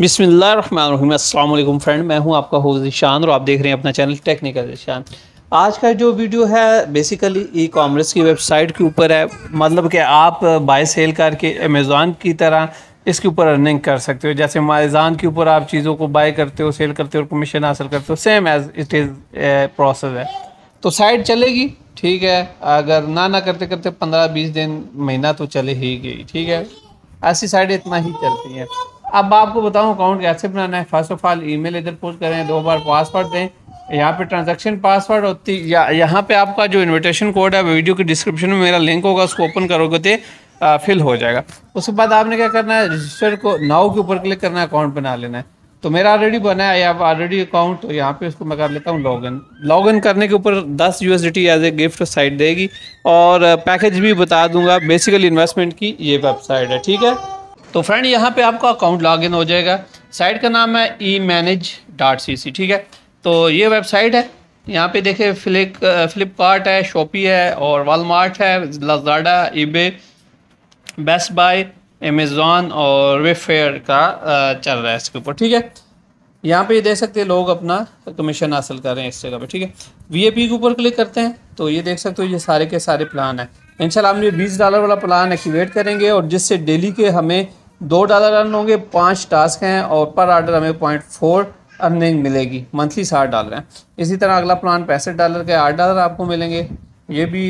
वालेकुम फ्रेंड मैं हूं आपका होस्ट निशान और आप देख रहे हैं अपना चैनल टेक्निकल निशान आज का जो वीडियो है बेसिकली ई कॉमर्स की वेबसाइट के ऊपर है मतलब कि आप बाय सेल करके अमेज़ॉन की तरह इसके ऊपर अर्निंग कर सकते हो जैसे माइजान के ऊपर आप चीज़ों को बाय करते हो सेल करते हो और कमीशन हासिल करते हो same as it is process है तो साइट चलेगी ठीक है अगर ना ना करते करते पंद्रह बीस दिन महीना तो चले ही गई ठीक है ऐसी साइड इतना ही चलती है अब आपको बताऊं अकाउंट कैसे बनाना है फर्स्ट ऑफ ऑल ईमेल इधर पोस्ट करें दो बार पासवर्ड दें यहाँ पे ट्रांजैक्शन पासवर्ड होती यहाँ पे आपका जो इनविटेशन कोड है वीडियो के डिस्क्रिप्शन में मेरा लिंक होगा उसको ओपन करोगे तो फिल हो जाएगा उसके बाद आपने क्या करना है रजिस्टर को नाव के ऊपर क्लिक करना है अकाउंट बना लेना है तो मेरा ऑलरेडी बना है आप ऑलरेडी अकाउंट तो यहाँ पे उसको मैं कर लेता हूँ लॉगिन लॉगिन करने के ऊपर 10 U as a gift site देगी और पैकेज भी बता दूंगा बेसिकली इन्वेस्टमेंट की ये वेबसाइट है ठीक है तो फ्रेंड यहाँ पे आपका अकाउंट लॉगिन हो जाएगा साइट का नाम है ई मैनेज डॉट सी सी ठीक है तो ये वेबसाइट है यहाँ पे देखिए फ्लिक फ्लिपकार्ट है शॉपी है और वालमार्ट है Lazada eBay Best Buy Amazon और वेफेयर का uh, चल रहा है इसके ऊपर ठीक है यहाँ पे देख सकते हैं लोग अपना कमीशन हासिल कर रहे हैं इस जगह पे ठीक है वी के ऊपर क्लिक करते हैं तो ये देख सकते हो ये सारे के सारे प्लान हैं इंशाल्लाह हम ये बीस डॉलर वाला प्लान एक्टिवेट करेंगे और जिससे डेली के हमें दो डॉलर अर्न होंगे पाँच टास्क हैं और पर आर्डर हमें पॉइंट फोर अर्निंग मिलेगी मंथली साठ डॉलर हैं इसी तरह अगला प्लान पैंसठ डॉलर का आठ डॉलर आपको मिलेंगे ये भी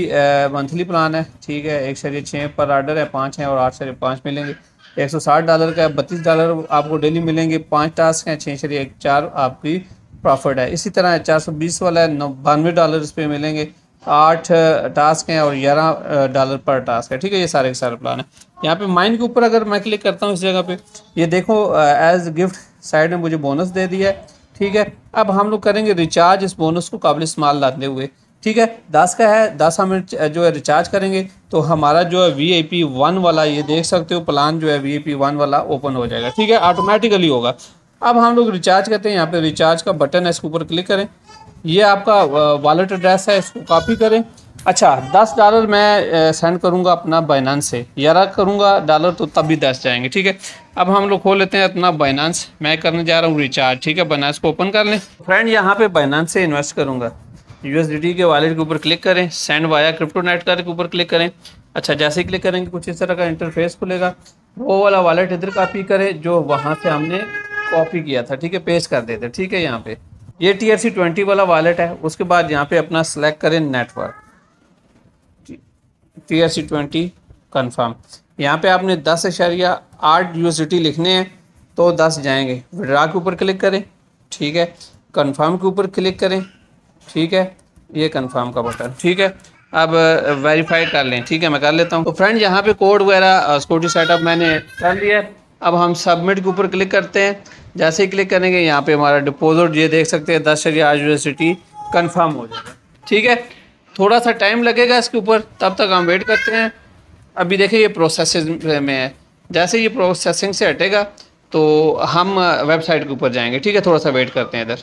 मंथली प्लान है ठीक है एक शरीर छः पर आर्डर है पाँच हैं और आठ शरीर पाँच मिलेंगे एक सौ साठ डॉलर का बत्तीस डॉलर आपको डेली मिलेंगे पाँच टास्क हैं छः शरीर एक चार आपकी प्रॉफिट है इसी तरह चार सौ बीस वाला है बानवे डॉलर इस पर मिलेंगे आठ टास्क हैं और ग्यारह डॉलर पर टास्क है ठीक है ये सारे के सारे प्लान है यहाँ पे माइन के ऊपर अगर मैं क्लिक करता हूँ इस जगह पे ये देखो एज गिफ्ट साइड में मुझे बोनस दे दिया है ठीक है अब हम लोग करेंगे रिचार्ज इस बोनस को काबिल इस्तेमाल लाते हुए ठीक है दस का है दस हम जो है रिचार्ज करेंगे तो हमारा जो है वी आई पी वन वाला ये देख सकते हो प्लान जो है वी आई पी वन वाला ओपन हो जाएगा ठीक है ऑटोमेटिकली होगा अब हम लोग रिचार्ज करते हैं यहाँ पे रिचार्ज का बटन है इसके ऊपर क्लिक करें ये आपका वॉलेट एड्रेस है इसको कॉपी करें अच्छा दस डॉलर मैं सेंड करूंगा अपना बाइनानस से यारा करूंगा डॉलर तो तब भी दस जाएंगे ठीक है अब हम लोग खोल लेते हैं अपना बाइनानस मैं करने जा रहा हूँ रिचार्ज ठीक है बाइनानस को ओपन कर लें फ्रेंड यहाँ पे बाइनानस से इन्वेस्ट करूंगा यूएसडीटी के वॉलेट के ऊपर क्लिक करें सेंड वाया क्रिप्टो नेट के ऊपर क्लिक करें अच्छा जैसे ही क्लिक करेंगे कुछ इस तरह का इंटरफेस खुलेगा वो वाला वॉलेट इधर कापी करें जो वहाँ से हमने कॉपी किया था ठीक है पेश कर देते ठीक है यहाँ पर ये टी आर सी ट्वेंटी वाला वॉलेट है उसके बाद यहाँ पे अपना सेलेक्ट करें network T R C twenty confirm यहाँ पे आपने दस अशारिया आठ यूनिवर्सिटी लिखने हैं तो दस जाएंगे विड्रा के ऊपर क्लिक करें ठीक है कन्फर्म के ऊपर क्लिक करें ठीक है ये कन्फर्म का बटन ठीक है अब वेरीफाई कर लें ठीक है मैं कर लेता हूँ तो फ्रेंड यहाँ पे कोड वगैरह स्कूटी uh, सेटअप मैंने कर लिया अब हम सबमिट के ऊपर क्लिक करते हैं जैसे ही क्लिक करेंगे यहाँ पे हमारा डिपोज़िट ये देख सकते हैं दस हजार यूनिवर्सिटी कन्फर्म हो जाएगा ठीक है थोड़ा सा टाइम लगेगा इसके ऊपर तब तक हम वेट करते हैं अभी देखिए ये प्रोसेसिंग में है जैसे ये प्रोसेसिंग से हटेगा तो हम वेबसाइट uh, के ऊपर जाएंगे ठीक है थोड़ा सा वेट करते हैं इधर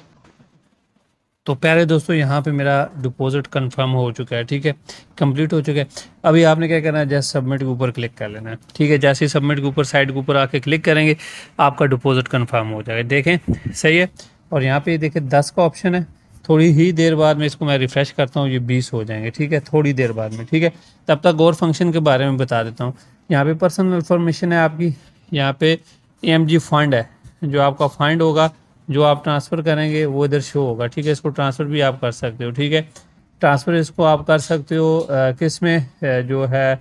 तो प्यारे दोस्तों यहाँ पे मेरा डिपॉजिट कंफर्म हो चुका है ठीक है कंप्लीट हो चुका है अभी आपने क्या करना है जैसे सबमिट के ऊपर क्लिक कर लेना है ठीक है जैसे ही सबमिट के ऊपर साइड के ऊपर आके क्लिक करेंगे आपका डिपॉजिट कंफर्म हो जाएगा देखें सही है और यहाँ पे देखिए दस का ऑप्शन है थोड़ी ही देर बाद में इसको मैं रिफ़्रेश करता हूँ ये बीस हो जाएंगे ठीक है थोड़ी देर बाद में ठीक है तब तक और फंक्शन के बारे में बता देता हूँ यहाँ पर पर्सनल इन्फॉर्मेशन है आपकी यहाँ पर एम फंड है जो आपका फंड होगा जो आप ट्रांसफ़र करेंगे वो इधर शो होगा ठीक है इसको ट्रांसफ़र भी आप कर सकते हो ठीक है ट्रांसफ़र इसको आप कर सकते हो किस में जो है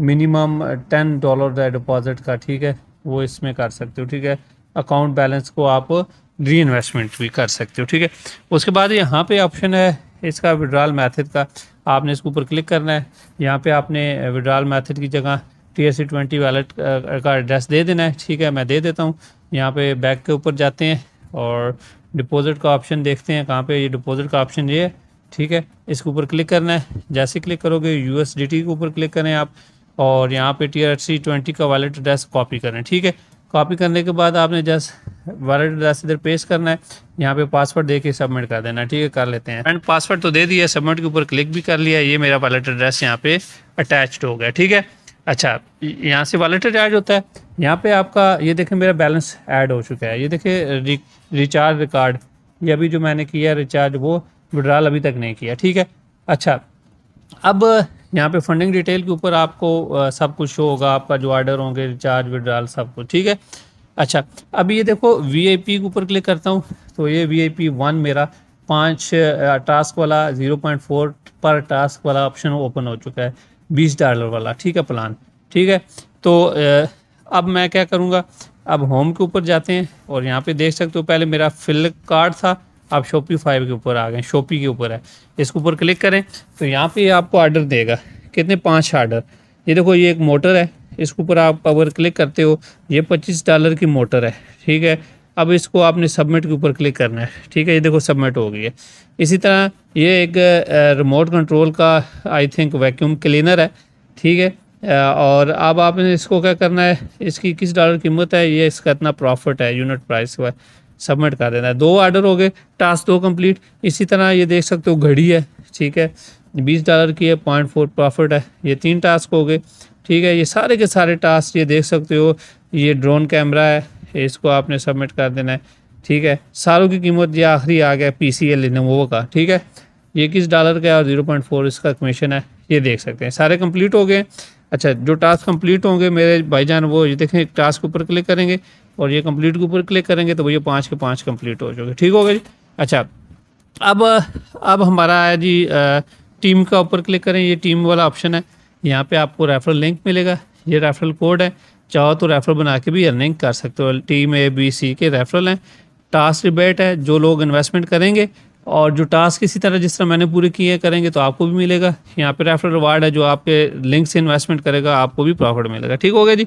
मिनिमम टेन डॉलर है डिपॉज़िट का ठीक है वो इसमें कर सकते हो ठीक है अकाउंट बैलेंस को आप री इन्वेस्टमेंट भी कर सकते हो ठीक है उसके बाद यहाँ पे ऑप्शन है इसका विड्रॉल मेथड का आपने इसके ऊपर क्लिक करना है यहाँ पे आपने विड्रॉल मेथड की जगह T S C twenty wallet का एड्रेस दे देना है ठीक है मैं दे देता हूँ यहाँ पे बैक के ऊपर जाते हैं और डिपॉज़िट का ऑप्शन देखते हैं कहाँ पे ये डिपॉज़िट का ऑप्शन ये ठीक है इसके ऊपर क्लिक करना है जैसे क्लिक करोगे यू के ऊपर क्लिक करें आप और यहाँ पे टी आर सी ट्वेंटी का वॉलेट एड्रेस कॉपी करें ठीक है कॉपी करने के बाद आपने जस्ट वॉलेट एड्रेस इधर पेश करना है यहाँ पे पासवर्ड देके सबमिट कर देना ठीक है कर लेते हैं एंड पासवर्ड तो दे दिया सबमिट के ऊपर क्लिक भी कर लिया ये मेरा वॉलेट एड्रेस यहाँ पे अटैच्ड हो गया ठीक है अच्छा यहाँ से वॉलेट एड होता है यहाँ पे आपका ये देखें मेरा बैलेंस ऐड हो चुका है ये देखें रिचार्ज रिकार्ड ये अभी जो मैंने किया रिचार्ज वो विड्रॉल अभी तक नहीं किया ठीक है अच्छा अब यहाँ पे फंडिंग डिटेल के ऊपर आपको सब कुछ शो होगा आपका जो ऑर्डर होंगे रिचार्ज विड्रॉल सब कुछ ठीक है अच्छा अब ये देखो पी के ऊपर क्लिक करता हूँ तो ये पी वन मेरा पाँच टास्क वाला ज़ीरो पॉइंट फोर पर टास्क वाला ऑप्शन ओपन हो चुका है बीस डॉलर वाला ठीक है प्लान ठीक है तो अब मैं क्या करूँगा अब होम के ऊपर जाते हैं और यहाँ पे देख सकते हो पहले मेरा फिल कार्ड था आप फाइव के ऊपर आ गए शोपी के ऊपर है इसके ऊपर क्लिक करें तो यहाँ पे आपको ऑर्डर देगा कितने पाँच ऑर्डर ये देखो ये एक मोटर है इसके ऊपर आप अगर क्लिक करते हो ये पच्चीस डॉलर की मोटर है ठीक है अब इसको आपने सबमिट के ऊपर क्लिक करना है ठीक है ये देखो सबमिट हो गई है इसी तरह ये एक रिमोट कंट्रोल का आई थिंक वैक्यूम क्लीनर है ठीक है और अब आपने इसको क्या करना है इसकी किस डॉलर कीमत है ये इसका इतना प्रॉफिट है यूनिट प्राइस का सबमिट कर देना है दो ऑर्डर हो गए टास्क दो कंप्लीट इसी तरह ये देख सकते हो घड़ी है ठीक है बीस डॉलर की है पॉइंट फोर प्रॉफिट है ये तीन टास्क हो गए ठीक है ये सारे के सारे टास्क ये देख सकते हो ये ड्रोन कैमरा है इसको आपने सबमिट कर देना है ठीक है सारों की कीमत ये आखिरी आ गया पी सी एल का ठीक है ये किस डॉलर का है और ज़ीरो पॉइंट फोर इसका कमीशन है ये देख सकते हैं सारे कंप्लीट हो गए अच्छा जो टास्क कंप्लीट होंगे मेरे भाईजान वो ये देखें टास्क के ऊपर क्लिक करेंगे और ये कंप्लीट के ऊपर क्लिक करेंगे तो भैया पाँच के पाँच कंप्लीट हो जाओगे ठीक हो जी अच्छा अब अब हमारा है जी टीम का ऊपर क्लिक करें ये टीम वाला ऑप्शन है यहाँ पे आपको रेफरल लिंक मिलेगा ये रेफरल कोड है चाहो तो रेफरल बना के भी अर्निंग कर सकते हो टीम ए बी सी के रेफरल हैं टास्क रिबेट है जो लोग इन्वेस्टमेंट करेंगे और जो टास्क इसी तरह जिस तरह मैंने पूरे किए करेंगे तो आपको भी मिलेगा यहाँ पे रेफरल रिवार्ड है जो आपके लिंक से इन्वेस्टमेंट करेगा आपको भी प्रॉफिट मिलेगा ठीक हो गया जी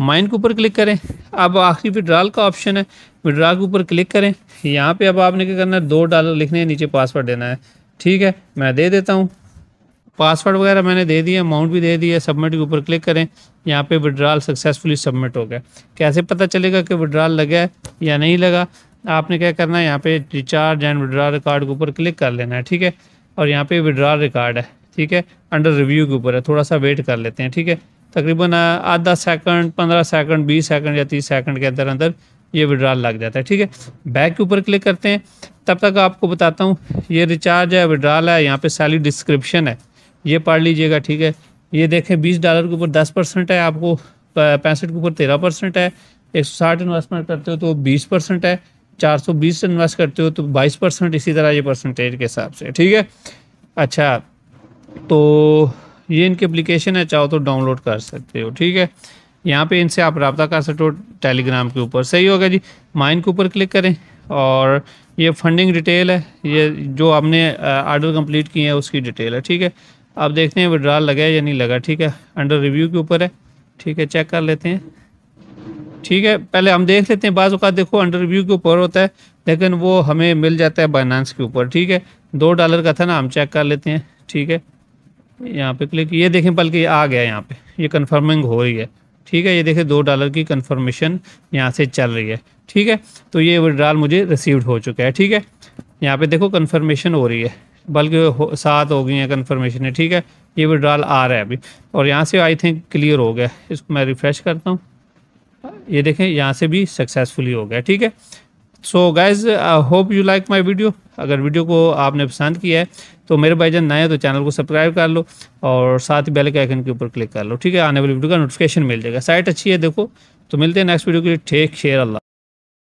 माइंड के ऊपर क्लिक करें अब आखिरी विड्राल का ऑप्शन है विड्राल के ऊपर क्लिक करें यहाँ पे अब आपने क्या करना है दो डॉलर लिखने हैं नीचे पासवर्ड देना है ठीक है मैं दे देता हूँ पासवर्ड वगैरह मैंने दे दिया अमाउंट भी दे दिया सबमिट के ऊपर क्लिक करें यहाँ पे विड्राल सक्सेसफुली सबमिट हो गया कैसे पता चलेगा कि विड्राल लगा है या नहीं लगा आपने क्या करना है यहाँ पे रिचार्ज एंड विड्रा रिकार्ड के ऊपर क्लिक कर लेना है ठीक है और यहाँ पे विड्रा रिकार्ड है ठीक है अंडर रिव्यू के ऊपर है थोड़ा सा वेट कर लेते हैं ठीक है तकरीबन आधा सेकंड पंद्रह सेकंड बीस सेकंड या तीस सेकंड के अंदर अंदर ये विड्रॉल लग जाता है ठीक है बैक के ऊपर क्लिक करते हैं तब तक आपको बताता हूँ ये रिचार्ज है विड्रॉल है यहाँ पे सैली डिस्क्रिप्शन है ये पढ़ लीजिएगा ठीक है ये देखें बीस डॉलर के ऊपर दस परसेंट है आपको पैंसठ के ऊपर तेरह परसेंट है एक सौ साठ इन्वेस्टमेंट करते हो तो बीस परसेंट है चार सौ बीस इन्वेस्ट करते हो तो बाईस परसेंट इसी तरह ये परसेंटेज के हिसाब से ठीक है अच्छा तो ये इनकी अप्लीकेशन है चाहो तो डाउनलोड कर सकते हो ठीक है यहाँ पे इनसे आप रबता कर सकते हो टेलीग्राम के ऊपर सही होगा जी माइन के ऊपर क्लिक करें और ये फंडिंग डिटेल है ये जो आपने आर्डर कंप्लीट किए हैं उसकी डिटेल है ठीक है आप देखते हैं विड्रॉल लगा है या नहीं लगा ठीक है अंडर रिव्यू के ऊपर है ठीक है चेक कर लेते हैं ठीक है पहले हम देख लेते हैं बाज़ देखो देखो अंडरव्यू के ऊपर होता है लेकिन वो हमें मिल जाता है बाइनानस के ऊपर ठीक है दो डॉलर का था ना हम चेक कर लेते हैं ठीक है यहाँ पे क्लिक ये देखें बल्कि आ गया यहाँ पे ये कन्फर्मिंग हो रही है ठीक है ये देखें दो डॉलर की कन्फर्मेशन यहाँ से चल रही है ठीक है तो ये विड्रॉल मुझे रिसीव्ड हो चुका है ठीक है यहाँ पे देखो कन्फर्मेशन हो रही है बल्कि हो, सात हो गई हैं कन्फर्मेशन है ठीक है ये विड्रॉल आ रहा है अभी और यहाँ से आई थिंक क्लियर हो गया इसको मैं रिफ़्रेश करता हूँ ये देखें यहाँ से भी सक्सेसफुली हो गया ठीक है so guys I hope you like my video अगर वीडियो को आपने पसंद किया है तो मेरे भाईजान नए हैं तो चैनल को सब्सक्राइब कर लो और साथ ही बेल के आइकन के ऊपर क्लिक कर लो ठीक है आने वाली वीडियो का नोटिफिकेशन मिल जाएगा साइट अच्छी है देखो तो मिलते हैं नेक्स्ट वीडियो के लिए ठेक शेयर अल्लाह